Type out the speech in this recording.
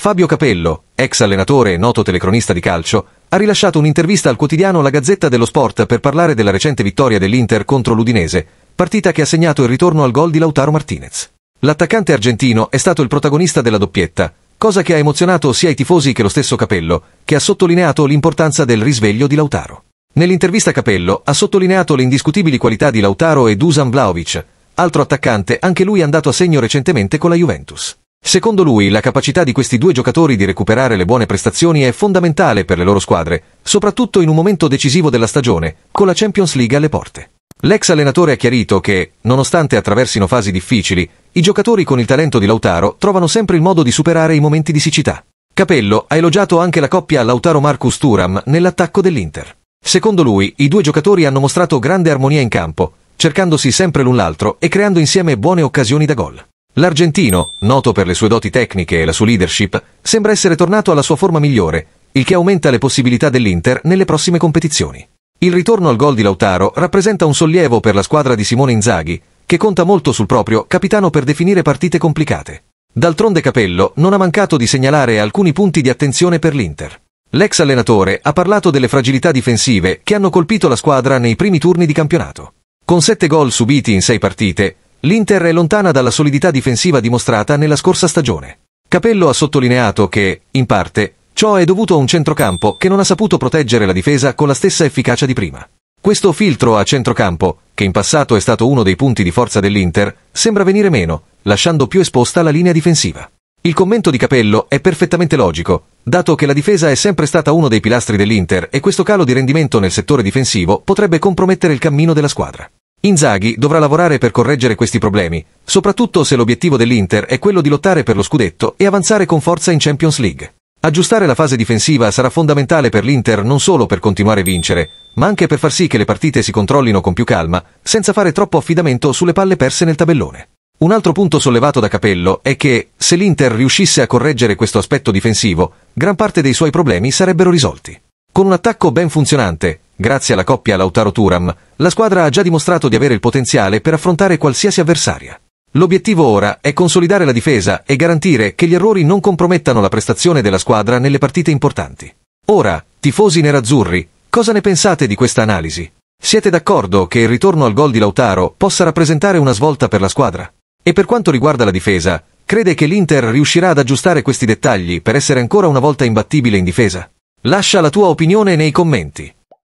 Fabio Capello, ex allenatore e noto telecronista di calcio, ha rilasciato un'intervista al quotidiano La Gazzetta dello Sport per parlare della recente vittoria dell'Inter contro l'Udinese, partita che ha segnato il ritorno al gol di Lautaro Martinez. L'attaccante argentino è stato il protagonista della doppietta, cosa che ha emozionato sia i tifosi che lo stesso Capello, che ha sottolineato l'importanza del risveglio di Lautaro. Nell'intervista Capello ha sottolineato le indiscutibili qualità di Lautaro e Dusan Vlaovic, altro attaccante anche lui andato a segno recentemente con la Juventus. Secondo lui, la capacità di questi due giocatori di recuperare le buone prestazioni è fondamentale per le loro squadre, soprattutto in un momento decisivo della stagione, con la Champions League alle porte. L'ex allenatore ha chiarito che, nonostante attraversino fasi difficili, i giocatori con il talento di Lautaro trovano sempre il modo di superare i momenti di siccità. Capello ha elogiato anche la coppia Lautaro-Marcus Turam nell'attacco dell'Inter. Secondo lui, i due giocatori hanno mostrato grande armonia in campo, cercandosi sempre l'un l'altro e creando insieme buone occasioni da gol. L'argentino, noto per le sue doti tecniche e la sua leadership, sembra essere tornato alla sua forma migliore, il che aumenta le possibilità dell'Inter nelle prossime competizioni. Il ritorno al gol di Lautaro rappresenta un sollievo per la squadra di Simone Inzaghi, che conta molto sul proprio capitano per definire partite complicate. D'altronde Capello non ha mancato di segnalare alcuni punti di attenzione per l'Inter. L'ex allenatore ha parlato delle fragilità difensive che hanno colpito la squadra nei primi turni di campionato. Con sette gol subiti in sei partite, L'Inter è lontana dalla solidità difensiva dimostrata nella scorsa stagione. Capello ha sottolineato che, in parte, ciò è dovuto a un centrocampo che non ha saputo proteggere la difesa con la stessa efficacia di prima. Questo filtro a centrocampo, che in passato è stato uno dei punti di forza dell'Inter, sembra venire meno, lasciando più esposta la linea difensiva. Il commento di Capello è perfettamente logico, dato che la difesa è sempre stata uno dei pilastri dell'Inter e questo calo di rendimento nel settore difensivo potrebbe compromettere il cammino della squadra. Inzaghi dovrà lavorare per correggere questi problemi, soprattutto se l'obiettivo dell'Inter è quello di lottare per lo scudetto e avanzare con forza in Champions League. Aggiustare la fase difensiva sarà fondamentale per l'Inter non solo per continuare a vincere, ma anche per far sì che le partite si controllino con più calma, senza fare troppo affidamento sulle palle perse nel tabellone. Un altro punto sollevato da Capello è che, se l'Inter riuscisse a correggere questo aspetto difensivo, gran parte dei suoi problemi sarebbero risolti. Con un attacco ben funzionante, Grazie alla coppia Lautaro-Turam, la squadra ha già dimostrato di avere il potenziale per affrontare qualsiasi avversaria. L'obiettivo ora è consolidare la difesa e garantire che gli errori non compromettano la prestazione della squadra nelle partite importanti. Ora, tifosi nerazzurri, cosa ne pensate di questa analisi? Siete d'accordo che il ritorno al gol di Lautaro possa rappresentare una svolta per la squadra? E per quanto riguarda la difesa, crede che l'Inter riuscirà ad aggiustare questi dettagli per essere ancora una volta imbattibile in difesa? Lascia la tua opinione nei commenti.